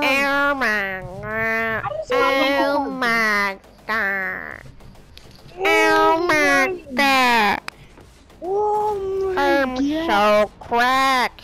Oh, oh my god. Oh my god. Oh my god. Oh my god. I'm so cracked.